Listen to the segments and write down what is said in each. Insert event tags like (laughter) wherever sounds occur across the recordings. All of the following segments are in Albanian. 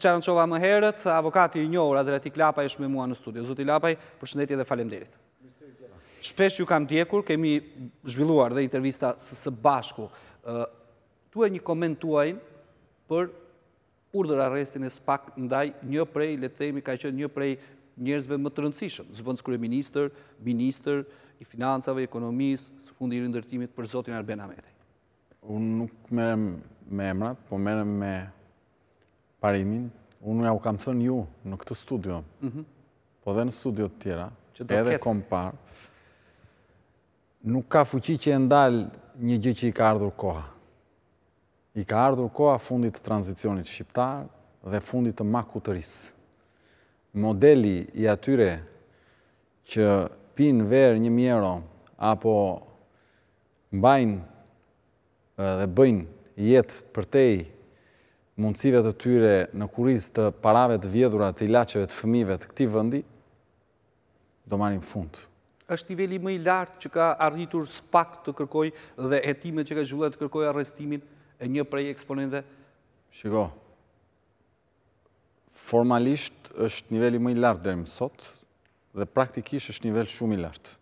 Siç e më herët, avokati i njohur Adreti Klapa është me mua në studio. Zoti Lapaj, përshëndetje dhe faleminderit. Shpesh ju kam djekur, kemi zhvilluar dhe intervista së, bashku. Tu e një koment për urdhër arrestin e spak ndaj një prej, le të themi, ka qenë një prej njerëzve më të rëndësishëm, zëvëndës kërë minister, minister i financave, ekonomisë, së fundi i rëndërtimit për Zotin Arben Ametej. Unë nuk merem me emrat, po merem me parimin, unë ja u kam thënë ju në këtë studio, mhm. po dhe në studio të tjera, edhe kompar, nuk ka fuqi që e ndalë një gjë që i ka ardhur koha. I ka ardhur koha fundit të tranzicionit shqiptar dhe fundit të maku të rrisë. Modeli i atyre që pinë verë një mjero apo mbajnë dhe bëjnë jetë për mundësive të tyre në kuriz të parave të vjedhura të ilacheve të fëmive të këti vëndi, do marim fund. Êshtë nivelli më i lartë që ka arritur spak të kërkoj dhe etime që ka zhvillet të kërkoj arrestimin e një prej eksponente? Shiko, formalisht është nivelli më i lartë dhe më sot dhe praktikisht është nivel shumë i lartë.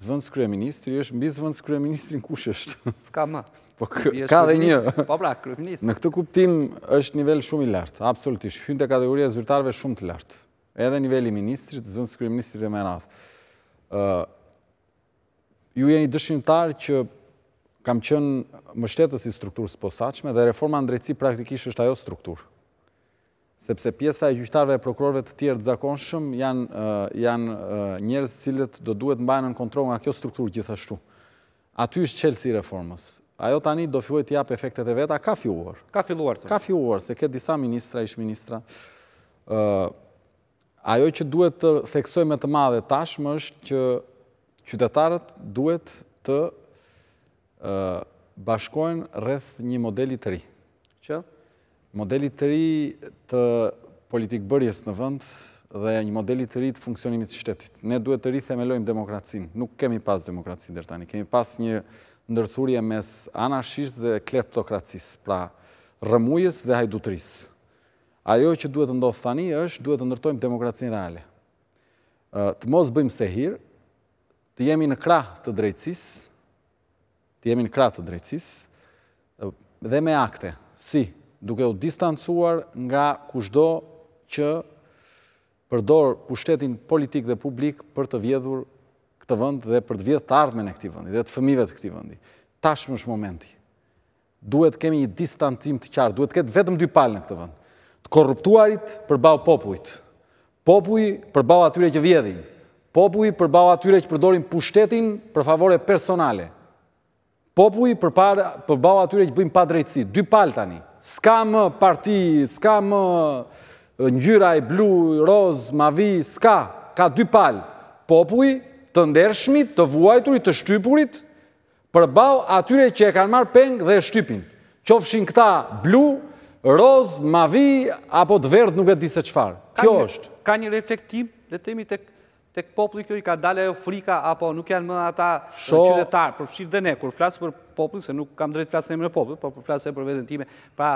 Zvëndës Kryeministri është, mbi Zvëndës Kryeministri në kush është? (laughs) Ska ma. Po ka dhe një. Po pra, Kryeministri. Në këtë kuptim është nivel shumë i lartë, absolutisht. Shumë të kategoria zyrtarve shumë të lartë. Edhe nivelli ministrit, Zvëndës Kryeministri dhe me në Ju jeni dëshimtar që kam qënë mështetës i strukturës posaqme, dhe reforma në drejtësi praktikisht është ajo strukturë sepse pjesa e gjyqtarve e prokurorve të tjerë të zakonshëm janë njerës cilët do duhet në bajnë në kontrol nga kjo strukturë gjithashtu. Aty është qelë si reformës. Ajo tani do fjojt të apë efektet e veta, ka filluar? Ka filluar të. Ka filluar, se ke disa ministra, ishë ministra. Ajo që duhet të theksoj me të madhe tashmë është që qytetarët duhet të bashkojnë rreth një modeli të ri. Qëllë? Modeli të ri të politikë bërjes në vënd dhe një modeli të ri të funksionimit të shtetit. Ne duhet të ri themelojmë demokracinë. Nuk kemi pas demokraci dhe tani. Kemi pas një ndërthurje mes anashisht dhe kleptokracis, pra rëmujes dhe hajdutris. Ajo që duhet të ndodhë tani është duhet të ndërtojmë demokracinë reale. Të mos bëjmë se hirë, të jemi në krah të drejtsis, të jemi në krah të drejtsis, dhe me akte, si duke u distancuar nga kushdo që përdor pushtetin politik dhe publik për të vjedhur këtë vënd dhe për të vjedhë të ardhme në këti vëndi dhe të fëmive të këti vëndi. Tashmë është momenti. Duhet kemi një distancim të qarë, duhet këtë vetëm dy palë në këtë vënd. Të korruptuarit përbau popujt. Popuj përbau atyre që vjedhin. Popuj përbau atyre që përdorin pushtetin për favore personale. Popuj përbau atyre që bëjmë pa drejtësi. Dy palë tani s'ka më parti, s'ka më njyraj e blu, roz, mavi, s'ka, ka dy palë, popuj të ndershmit, të vuajturit, të shtypurit, për bau atyre që e kanë marë pengë dhe shtypin, qofshin këta blu, roz, mavi, apo të verdh nuk e disë qëfarë. Kjo është. Ka një reflektim, letemi të këtë? të këpopli kjo i ka dalë ajo frika, apo nuk janë më ata qytetarë, përfshirë dhe ne, kur flasë për popullit, se nuk kam drejtë flasë në emre popullit, po flasë e për vetën time. Pra,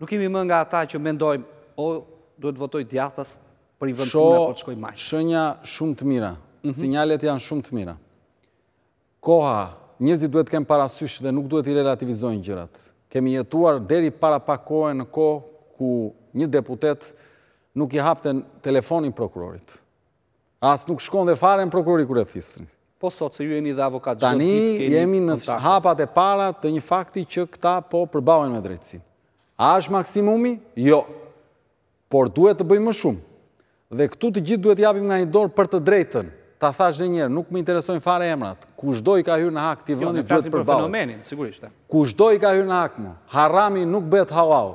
nuk kemi më nga ata që mendojmë, o, duhet votoj djathas për i vëndu në po të shkoj majhë. Shënja shumë të mira, mhm. sinjalet janë shumë të mira. Koha, njërzit duhet kemë parasysh dhe nuk duhet i relativizojnë gjërat. Kemi jetuar deri para pa kohën në kohë ku një deputet nuk i hapten telefonin prokurorit. As nuk shkon dhe fare në prokurori kërë e thistrin po sot se ju jeni dhe avokat gjithë Tani jemi në hapat e para të një fakti që këta po përbaujnë me drejtsin. A është maksimumi? Jo. Por duhet të bëjmë më shumë. Dhe këtu të gjithë duhet japim nga një dorë për të drejtën. Ta thash dhe njerë, nuk me interesojnë fare emrat. Kushdo i ka hyrë në hak, ti jo, vëndit duhet përbaujnë. Jo, me Kushdo i ka hyrë në hak më. Harami nuk bëhet hau-au.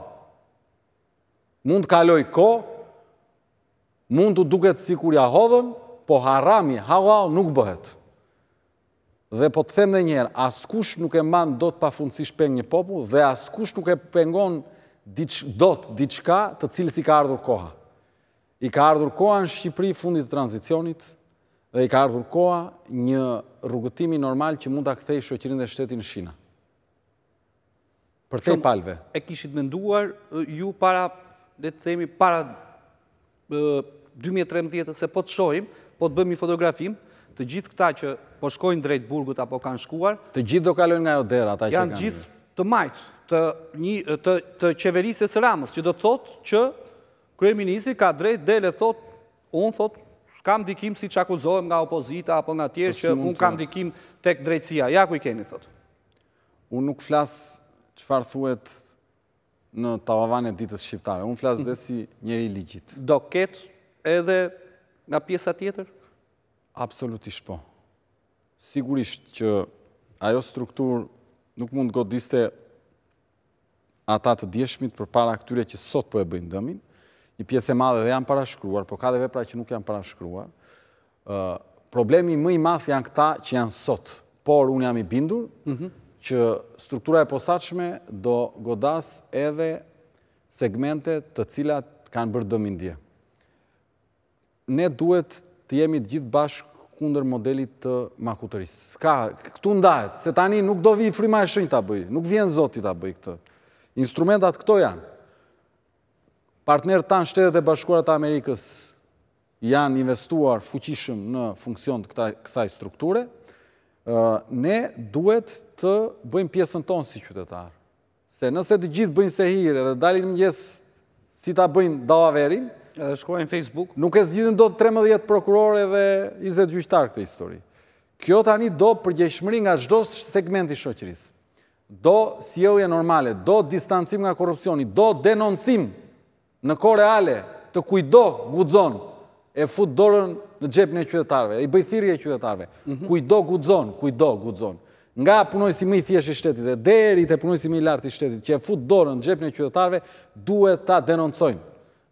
Mund të kaloj ko, mund të duket si ja hodhën, po harami hau Nuk bëhet. Dhe po të them dhe njerë, askush nuk e mban do të pa funësish peng një popu, dhe askush nuk e pengon do të diqka të cilës i ka ardhur koha. I ka ardhur koha në Shqipëri fundit të tranzicionit, dhe i ka ardhur koha një rrugëtimi normal që mund të akthej shëqirin dhe shtetin në Shina. Për te palve. E kishit menduar ju para, dhe të themi, para 2013, se po të shojmë, po të bëjmë një fotografimë, të gjithë këta që po shkojnë drejt burgut apo kanë shkuar, të gjithë do kalojnë nga Odera, ata që kanë. Janë gjithë të majtë, të një të të qeverisës së Ramës, që do të thotë që kryeministri ka drejt dele thotë, un thotë, kam dikim si që akuzohem nga opozita apo nga tjerë që unë kam dikim tek drejtësia. Ja ku i keni, thotë. Unë nuk flasë çfarë thuet në tavavane ditës shqiptare. Unë flasë dhe si njëri ligjit. Do ketë edhe nga pjesa tjetër? Absolutisht po. Sigurisht që ajo strukturë nuk mund godiste ata të djeshmit për para këtyre që sot po e bëjnë dëmin. Një pjesë e madhe dhe janë parashkruar, po ka dhe vepra që nuk janë parashkruar. Problemi më i math janë këta që janë sot, por unë jam i bindur mhm. që struktura e posaqme do godas edhe segmente të cilat kanë bërë dëmin dje. Ne duhet të jemi të gjithë bashkë kundër modelit të makutërisë. Ska, këtu ndajet, se tani nuk do vi frima e shënjë të bëjë, nuk vjen zoti të bëjë këtë. Instrumentat këto janë. Partnerët tanë shtetet e bashkuarat Amerikës janë investuar fuqishëm në funksion të kësaj strukture, ne duhet të bëjmë pjesën tonë si qytetarë. Se nëse të gjithë bëjnë se hirë edhe dalin njësë si të bëjnë dhavaverinë, Edhe shkruajnë Facebook. Nuk e zgjidhin do të 13 prokurore dhe 20 gjyqtarë këtë histori. Kjo tani do përgjeshmëri nga çdo segment i shoqërisë. Do sjellje normale, do distancim nga korrupsioni, do denoncim në kohë reale të kujdo guxon e fut dorën në xhepin e qytetarëve, i bëj thirrje e qytetarëve. Mhm. Kujdo guxon, kujdo guxon. Nga punojësi më i thjeshtë i shtetit dhe deri te punojësi më i lartë i shtetit që e fut dorën në xhepin e qytetarëve, duhet ta denoncojnë.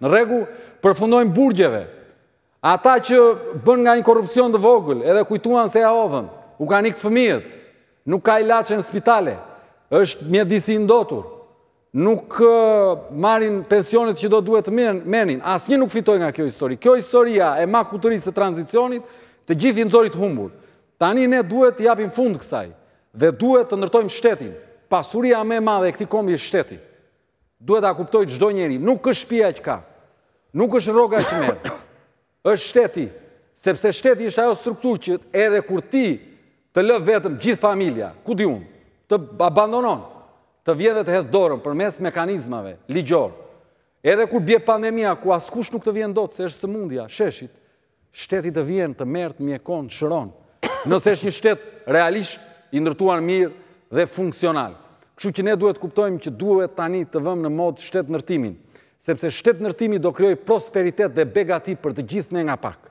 Në regu, përfundojnë burgjeve. Ata që bën nga një korupcion dhe vogël, edhe kujtuan se ja odhën, u ka një këfëmijët, nuk ka i lache në spitale, është mjedisi ndotur, nuk marin pensionit që do duhet të menin, asë një nuk fitoj nga kjo histori. Kjo historia e ma kuturisë të tranzicionit, të gjithi zorit humbur. Tani ne duhet të japim fund kësaj, dhe duhet të ndërtojmë shtetin. Pasuria me madhe e këti kombi e shtetin. Duhet të kuptoj gjdo njeri, nuk është shpia që ka. Nuk është roga që merë. është shteti. Sepse shteti është ajo strukturë që edhe kur ti të lëvë vetëm gjithë familja, ku di unë, të abandononë, të vjedhe të hedhë dorën për mes mekanizmave, ligjorë, edhe kur bje pandemia, ku askush nuk të vjenë do të se është së mundja, sheshit, shteti të vjenë të mërë të mjekon, shëronë, nëse është një shtetë realisht, i nërtuar mirë dhe funksional. Kështu që ne duhet kuptojmë që duhet tani të vëmë në modë shtetë nërtimin, sepse shtetë nërtimi do kryoj prosperitet dhe begati për të gjithë në nga pak.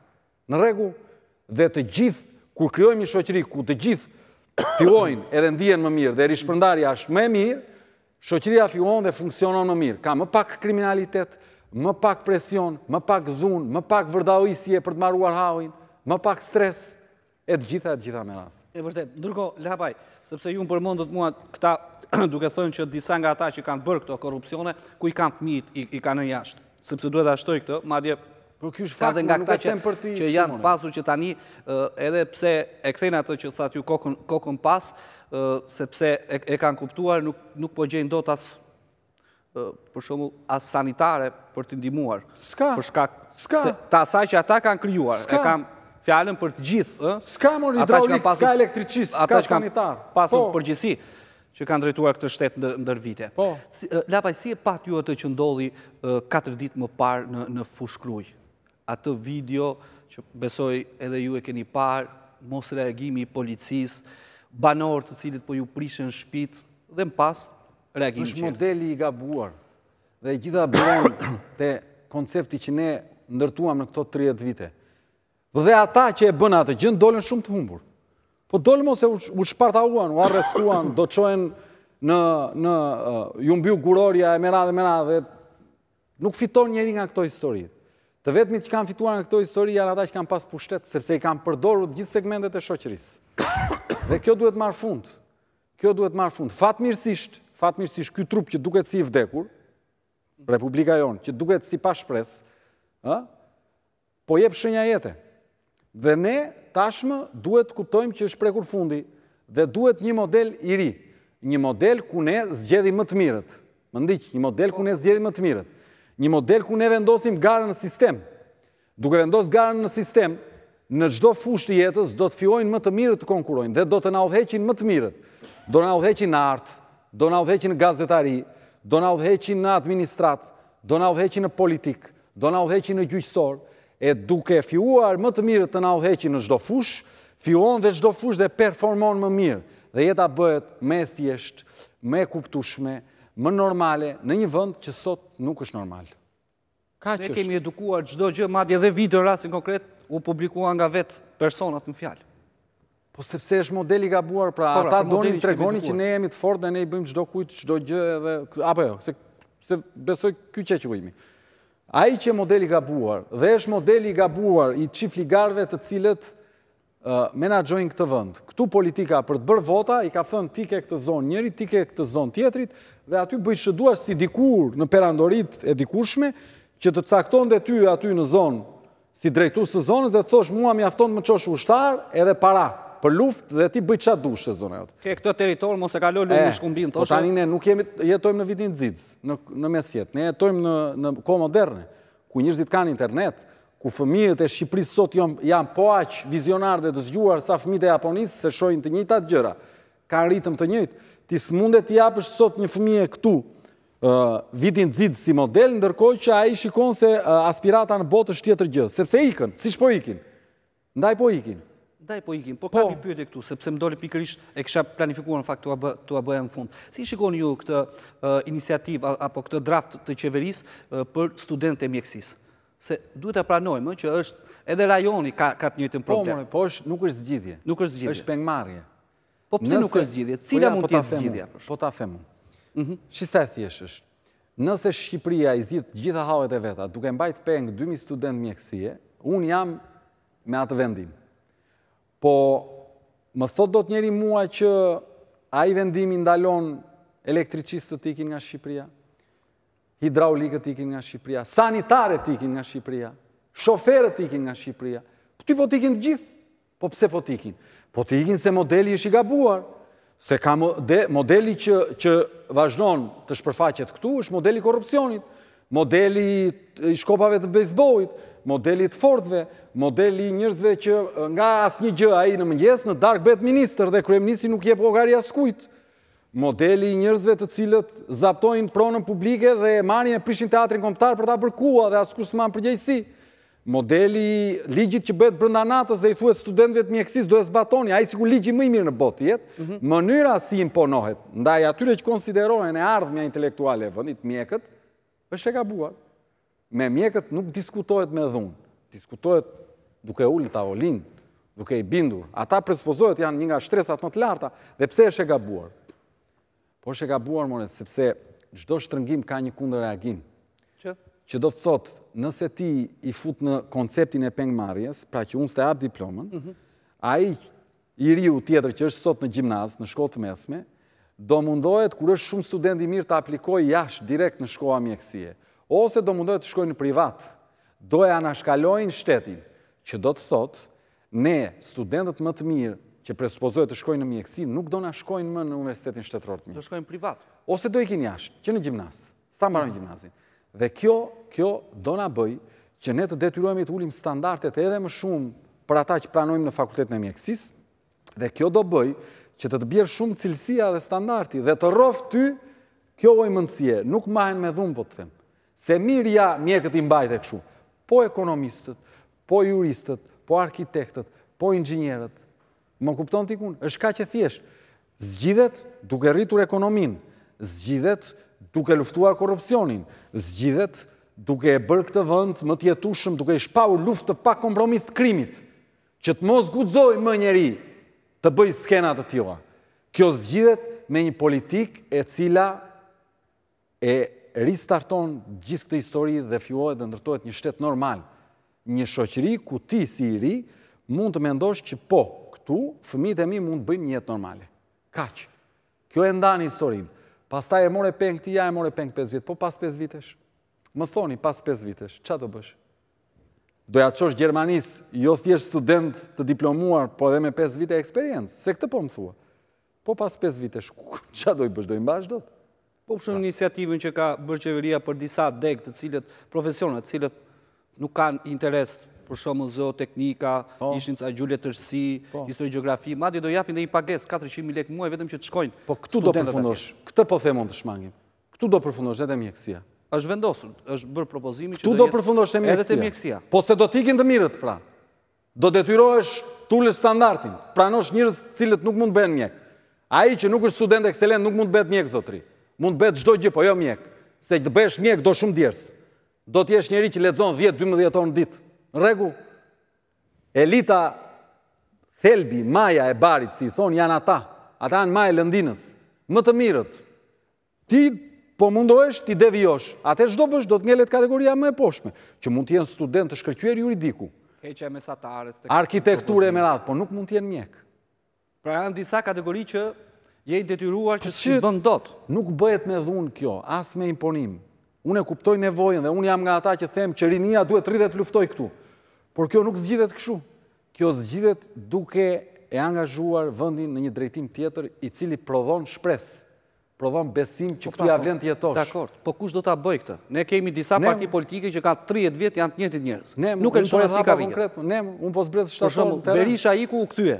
Në regu, dhe të gjithë, kur kryojmë i shoqëri, ku të gjithë fillojnë edhe ndijen më mirë, dhe rishpërndarja është më e mirë, shoqëria fillon dhe funksionon më mirë. Ka më pak kriminalitet, më pak presion, më pak dhunë, më pak vërdaojësie për të maruar haojnë, më pak stres, e të gjitha, e të gjitha me rafë. E vërtet, ndurko, lehapaj, sepse ju më përmondot mua këta (clears throat) duke thënë që disa nga ata që kanë bërë këto korupcione, ku i kanë fëmijit i, i kanë në jashtë. Sepse duhet ashtoj këto, madje Po kjo është fakti nga ata që, që që janë pasur që tani edhe pse e kthejnë ato që thatë ju kokën kokën pas, sepse e, kanë kuptuar nuk nuk po gjejnë dot as për shembull as sanitare për të ndihmuar. Ska. Për shkak ska. se ta asaj që ata kanë krijuar, e kanë fjalën për të gjithë, ë? ska mori hidraulik, ska elektricist, ska sanitar. Pasu po që kanë drejtuar këtë shtetë ndër vite. Po. Lapaj, si e pat ju atë që ndodhi 4 ditë më parë në fushkruj? Atë video që besoj edhe ju e keni parë, mos reagimi i policis, banor të cilit po ju prishën shpit, dhe në pas reagimi qërë. Êshtë modeli i gabuar dhe gjitha bëron të koncepti që ne ndërtuam në këto 30 vite. Dhe ata që e bëna atë gjënë dollën shumë të humbur. Po dolmo e u shpartauan, u arrestuan, do qojnë në, në uh, ju mbiu guroria e mera dhe mera dhe nuk fiton njeri nga këto histori. Të vetëmit që kanë fituar nga këto histori janë ata që kanë pas pushtet, sepse i kanë përdoru gjithë segmentet e shoqërisë. dhe kjo duhet marë fund. Kjo duhet marë fund. Fatmirësisht, fatmirësisht, kjo trup që duket si i vdekur, Republika jonë, që duket si pashpres, ë? po jep shënja jetë. Dhe ne tashmë duhet të kuptojmë që është prekur fundi dhe duhet një model i ri, një model ku ne zgjedhim më të mirët. Më ndiq, një model ku ne zgjedhim më të mirët. Një model ku ne vendosim garën në sistem. Duke vendos garën në sistem, në gjdo fushë të jetës do të fjojnë më të mirët të konkurojnë dhe do të na odheqin më të mirët. Do na odheqin në artë, do na odheqin në gazetari, do na odheqin në administratë, do na odheqin në politikë, do na odheqin në gjyqësorë, e duke fjuar më të mirë të nau në gjdo fush, fjuon dhe gjdo fush dhe performon më mirë. Dhe jeta bëhet me thjesht, me kuptushme, më normale, në një vënd që sot nuk është normal. Ka që Ne kemi edukuar gjdo gjë, madje dhe video rrasin konkret, u publikua nga vetë personat në fjallë. Po sepse është modeli gabuar, buar, pra, po, pra ata po, doni të tregoni që ne jemi të fordë dhe ne i bëjmë gjdo kujtë gjdo gjë, apo jo, se besoj kjo që që vëjmi. Ai që modeli gabuar dhe është modeli gabuar i qifligarve të cilët menagjojnë këtë vënd. Këtu politika për të bërë vota i ka thënë ti ke këtë zonë njëri, ti ke këtë zonë tjetrit dhe aty shëduar si dikur në perandorit e dikurshme që të cakton dhe ty aty në zonë si drejtu së zonës dhe të thosh mua mi afton më qosh ushtar edhe para për luft dhe ti bëj qatë dushë, zonë e otë. Ke këtë teritor, mos e kalohë lujnë eh, në shkumbin, të Po tani ne nuk jetojmë në vitin të zidzë, në mes jetë. Ne jetojmë në ko moderne, ku njërzit kanë internet, ku fëmijët e Shqipërisë sot janë po aqë vizionar dhe të zgjuar sa fëmijët e Japonisë se shojnë të njëjtë atë gjëra. Ka rritëm ritëm të njëjtë. Ti smunde të japësh sot një fëmijë e këtu vitin dzidë si model, ndërkoj që a i shikon se aspirata në botë është tjetër gjë. Sepse ikën, po ikin? Ndaj po ikin? Daj po ikim, po, po. kam i pyrit e këtu, sepse më doli pikërisht e kësha planifikuar në fakt të abëhem në fund. Si shikon ju këtë iniciativ apo këtë draft të qeveris për student e mjekësis? Se duhet e pranojmë që është edhe rajoni ka të njëtë në po, problem. Po, mërë, po është nuk është zgjidhje. Nuk është zgjidhje. është pengmarje. Po përse nuk është zgjidhje? Po Cila mund tjetë zgjidhje? Po ta themu, mhm. Qisa e thjesht është? Nëse Shqipëria i zhjithë gjitha hauet e veta, duke mbajt peng 2000 student mjekësie, unë jam me atë vendim. Po, më thot do të njeri mua që a i vendimi ndalon elektricistë të tikin nga Shqipria, hidraulikët tikin nga Shqipria, sanitare tikin nga Shqipria, shoferët tikin nga Shqipria. Po ty po tikin të gjithë, po pse po tikin? Po tikin se modeli është i gabuar, se ka modeli që vazhdon të shpërfaqet këtu, është modeli korupcionit, modeli i shkopave të bejzbojt, modeli të fordve, modeli i njërzve që nga asë një gjë a i në mëngjes, në dark bed minister dhe kërëm nuk je po gari asë kujtë. Modeli i njërzve të cilët zaptojnë pronën publike dhe marjen e prishin teatrin komptar për ta përkua dhe asë kusë manë përgjejsi. Modeli i ligjit që betë brënda natës dhe i thuet studentve të mjekësis do e zbatoni, a i si ku ligjit më i mirë në botë jetë, mhm. mënyra si imponohet, ndaj atyre që konsiderohen e ardhme intelektuale e vëndit mjekët, është e gabuar. Me mjekët nuk diskutohet me dhunë, diskutohet duke ullë të avolinë, duke i bindur. Ata prespozohet janë një nga shtresat në të larta, dhe pse është e gabuar? Po është e gabuar, more, sepse gjdo shtërëngim ka një kundë reagim. Që? Që do të thotë, nëse ti i fut në konceptin e marjes, pra që unë së të apë diplomen, mhm. a i i riu tjetër që është sot në gjimnaz, në shkotë mesme, do mundohet kur është shumë studenti mirë të aplikoj jashtë direkt në shkoa mjekësie, ose do mundohet të shkojnë në privat, do e anashkalojnë shtetin, që do të thotë, ne studentët më të mirë që presupozohet të shkojnë në mjekësi, nuk do në shkojnë më në universitetin të mjekësi. Do shkojnë privat. Ose do i kinë jashtë, që në gjimnas, sa marën mhm. gjimnasin. Dhe kjo, kjo do në bëj që ne të detyrojme të ulim standartet edhe më shumë për ata që pranojmë në fakultet në mjekësis, dhe kjo do bëj që të të bjerë shumë cilësia dhe standarti, dhe të rofë ty, kjo ojë mëndësie, nuk mahen me dhumë, po të them, se mirë ja mjekët i mbajt e këshu, po ekonomistët, po juristët, po arkitektët, po ingjinerët, më kupton t'i kun, është ka që thjeshtë, zgjidhet duke rritur ekonomin, zgjidhet duke luftuar korupcionin, zgjidhet duke e bërë këtë vënd më tjetushëm, duke i shpau luft të pa kompromis të krimit, që të mos gudzoj më njeri, të bëj skenat të tila. Kjo zgjidhet me një politik e cila e ristarton gjithë këtë histori dhe fjohet dhe ndërtojt një shtetë normal. Një shoqëri ku ti si i ri mund të mendosh që po, këtu, fëmijët e mi mund të bëjnë një jetë normale. Kaqë. Kjo e ndani historinë. Pas ta e more 5, ti ja e more peng 5 vitë, po pas 5 vitesh. Më thoni, pas 5 vitesh, qa të bëshë? doja qosh Gjermanis, jo thjesht student të diplomuar, po edhe me 5 vite eksperiencë, se këtë po më thua. Po pas 5 vite shku, (laughs) qa doj bësh, doj mbash do të. Po përshën një inisiativën që ka bërë qeveria për disa degë të cilët, profesionat të cilët nuk kanë interes për shumë zë, teknika, po. ishin ca gjullet të shësi, po. histori geografi, ma di do japin dhe i pages 400.000 lekë muaj, vetëm që të shkojnë. Po këtu do përfundosh, këtë po themon të shmangim, këtu do përfundosh edhe mjekësia është vendosur, është bërë propozimi që do jetë edhe të mjekësia. Po se do t'ikin të mirët, pra. Do detyrojsh t'ullës standartin, pra nësh njërës cilët nuk mund bëhen mjekë. A i që nuk është student e nuk mund bëhet mjekë, zotri. Mund bëhet gjdo gjë, po jo mjekë. Se të bëhesh mjekë, do shumë djerës. Do t'jesh njëri që ledzon 10-12 orë në ditë. Në regu, elita, thelbi, maja e barit, si i thonë, janë ata. Ata janë maja e lëndinës. Më të mirët. Ti po mundohesh ti devijosh. Ate çdo bësh do të ngelet kategoria më e poshtme, që mund të jenë student të shkëlqyer juridiku. Heqja mesatarës të arkitekturë e merat, po nuk mund të jenë mjek. Pra janë disa kategori që je detyruar po që të bën dot. Nuk bëhet me dhun kjo, as me imponim. Unë e kuptoj nevojën dhe unë jam nga ata që them që rinia duhet të rritet luftoj këtu. Por kjo nuk zgjidhet kështu. Kjo zgjidhet duke e angazhuar vendin në një drejtim tjetër i cili prodhon shpresë provon besim që po, këtu ja po, vlen të jetosh. Dakor. Po kush do ta bëj këtë? Ne kemi disa parti politike që kanë 30 vjet janë të njëjtit njerëz. Nuk e shohim po si ka rritur. Ne un po zbres shtatë. Për shembull, Berisha iku u kthye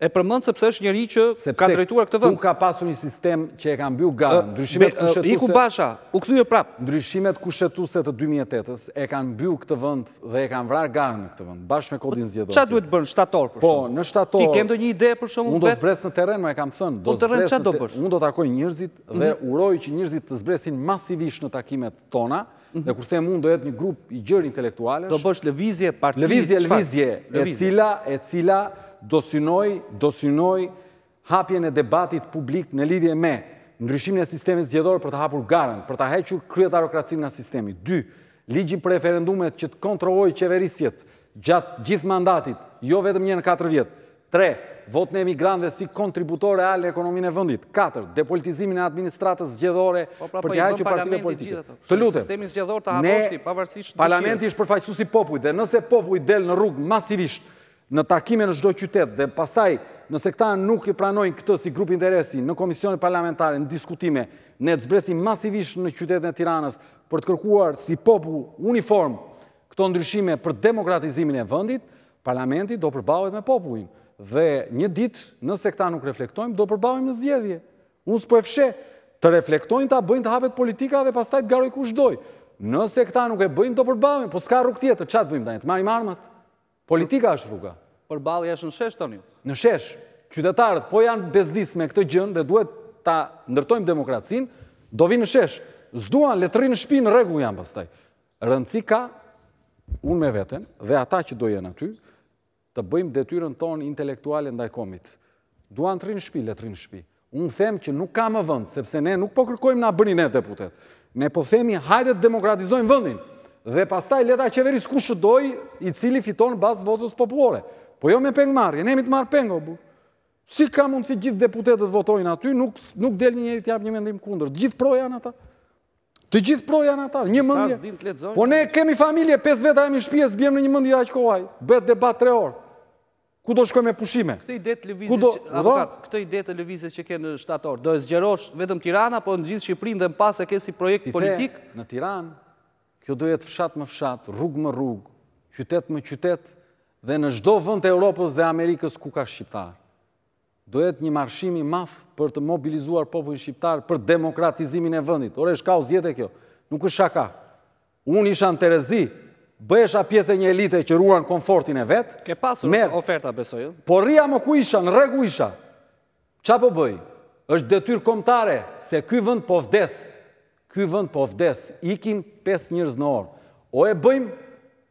e Ëpërmend sepse është njëri që ka drejtuar këtë vend, nuk ka pasur një sistem që e ka mbyllë Gan, ndryshimet kushtuese. I Kubasha, u kthye prap, ndryshimet kushtuese të 2008-s e kanë mbyllë këtë vend dhe e kanë vrar Gan në këtë vend, bashkë me kodin zgjedhor. Çfarë duhet bën shtator për shkak? Po, në shtator. Ti ke ndonjë ide për shkak? Unë do të zbres në terren, më kam thënë, do të zbres. Në terren do bësh? Unë do takoj njerëzit dhe mhm. uroj që njerëzit të zbresin masivisht në takimet tona mhm. dhe kur them un do jetë një grup i gjerë intelektualesh. Do bësh lëvizje partiziane. Lëvizje, lëvizje, e cila, e cila dosinoj, dosinoj hapjen e debatit publik në lidhje me ndryshimin e sistemit zgjedhor për të hapur garën, për të hequr kryetarokracinë nga sistemi. 2. ligjin për referendumet që të kontrollojë qeverisjet gjatë gjithë mandatit, jo vetëm një në 4 vjet. 3. Votën e emigrantëve si kontributor real në ekonominë e vendit. 4. Depolitizimin e administratës zgjedhore po, pra, po, për të hequr partive politike. Të lutem. Sistemi zgjedhor të hapësti pavarësisht parlamenti është përfaqësuesi i popullit dhe nëse populli del në rrugë masivisht në takime në shdo qytet dhe pasaj nëse këta nuk i pranojnë këtë si grupë interesi në komisionit parlamentare, në diskutime, ne të zbresim masivisht në qytetën e tiranës për të kërkuar si popu uniform këto ndryshime për demokratizimin e vëndit, parlamenti do përbavet me popuin. Dhe një dit, nëse këta nuk reflektojmë, do përbavim në zjedhje. Unë s'po fshe, të reflektojnë ta bëjnë të hapet politika dhe pastaj të garoj kushdoj. Nëse këta nuk e bëjnë, do përbavim, po s'ka rrug tjetër, qatë bëjmë, të marim armët. Politika është rruga. Për balë jeshtë në shesh, të një? Në shesh. Qytetarët po janë bezdis me këtë gjënë dhe duhet ta ndërtojmë demokracinë, do vinë në shesh. Zduan letërinë shpi në regu janë pastaj. Rëndësi ka unë me vetën dhe ata që dojenë aty, të bëjmë detyrën tonë intelektuale ndaj komit. Duan të rinë shpi, letërinë shpi. Unë them që nuk ka më vënd, sepse ne nuk po kërkojmë nga bëni ne deputet. Ne po themi hajde të demokratizojmë vëndinë dhe pastaj leta qeveris ku shëdoj i cili fiton bas votës populore. Po jo me pengë marrë, mi të marrë pengë, bu. Si ka mund si gjithë deputetet votojnë aty, nuk del një të jabë një mendim kundër. Gjithë pro janë ata. Të gjithë pro janë ata. Një mëndje. Po ne kemi familje, pes veta e mi shpjes, bjem në një mëndje a kohaj. Betë debat tre orë. Ku do shkoj me pushime? Këtë i të levizës që ke në shtatorë, do e zgjerosh vetëm Tirana, po në gjithë Shqiprin dhe në pas e si projekt politikë? Në Tiranë, kjo do jetë fshat më fshat, rrug më rrug, qytet më qytet, dhe në shdo vënd e Europës dhe Amerikës ku ka shqiptar. Do jetë një marshimi maf për të mobilizuar popojnë shqiptar për demokratizimin e vëndit. Ore, shka u zjetë e kjo, nuk është shaka. Unë isha në Terezi, bëhesha pjese një elite që ruan konfortin e vetë. Ke pasur oferta besojë? Jo? Por rria më ku isha, në regu isha. Qa po bëjë? është detyrë komtare se këj vënd po vdesë ky vënd po vdes, ikim 5 njërz në orë. O e bëjmë,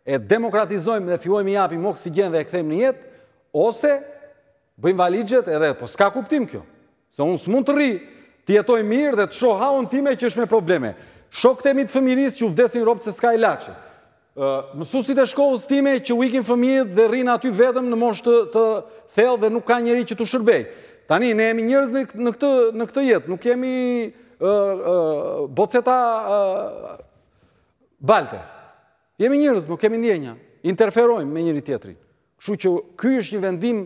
e demokratizojmë dhe fjojmë i apim oksigen dhe e këthejmë një jetë, ose bëjmë valigjet edhe, po s'ka kuptim kjo. Se unë s'mun të ri, të jetoj mirë dhe të shoha unë time që është me probleme. Shok të emitë fëmiris që u vdesin ropë se s'ka i lache. Mësusit e shkohës time që u ikim fëmijet dhe rinë aty vedëm në mosh të thellë dhe nuk ka njëri që të shërbej. Tani, ne jemi njërzni në këtë jetë, nuk jemi boceta balte. Jemi njërës, më kemi ndjenja, interferojmë me njëri tjetëri. Kështu që këj është një vendim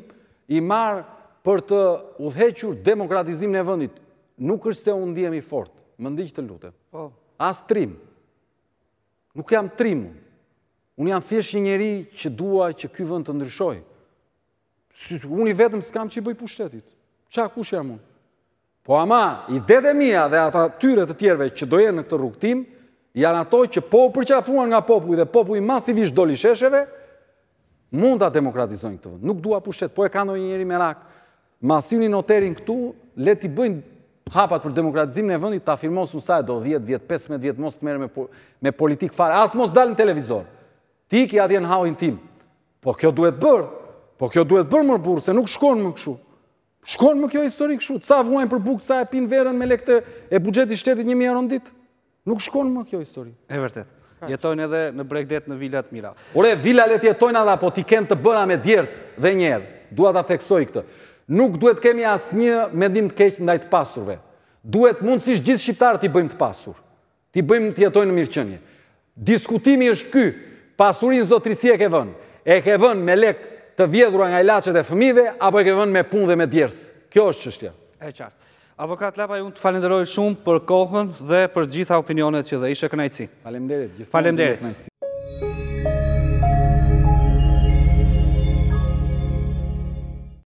i marë për të udhequr demokratizim në vëndit. Nuk është se unë ndjemi fort, më ndiqë të lutet. Po. As trim. Nuk jam trimu. Unë jam thjesht një njëri që dua që këj vënd të ndryshoj. Unë i vetëm s'kam që i bëj pushtetit. Qa kush jam unë? Po ama, i dede mija dhe ata tyre të tjerve që dojen në këtë rukëtim, janë ato që po përqa nga popu dhe popu i masivisht doli sheshëve, mund të demokratizojnë këtë vënd. Nuk dua pushtet, po e ka nojë njëri me rakë. Masivni noterin këtu, le t'i bëjnë hapat për demokratizim në vëndit, ta firmosu sa e do 10, 10, 15, 10, mos të merë po-, me politikë farë. Asë mos dalë në televizor. Ti ki adhjen hau intim. Po kjo duhet bërë, po kjo duhet bërë më bërë, se nuk shkonë më këshu. Shkon më kjo histori këshu, ca vuajnë për bukë, ca e pinë verën me lekte e bugjeti shtetit një mjërë në ditë. Nuk shkon më kjo histori. E vërtet. Jetojnë edhe në bregdet në vilat mira. Ure, vilalet jetojnë adha, po ti kënë të bëra me djerës dhe njerë. Dua ta theksoj këtë. Nuk duhet kemi asë një mendim të keqë ndaj të pasurve. Duhet mundësish gjithë shqiptarë t'i i bëjmë të pasur. t'i bëjmë të jetojnë në mirëqënje. Diskutimi është ky, e vënë. E vënë me të vjedhura nga lachet e fëmive, apo e ke vënë me pun dhe me djerës. Kjo është qështja. E qartë. Avokat Lapa, ju të falenderoj shumë për kohën dhe për gjitha opinionet që dhe ishe kënajci. Falem derit. Falem derit.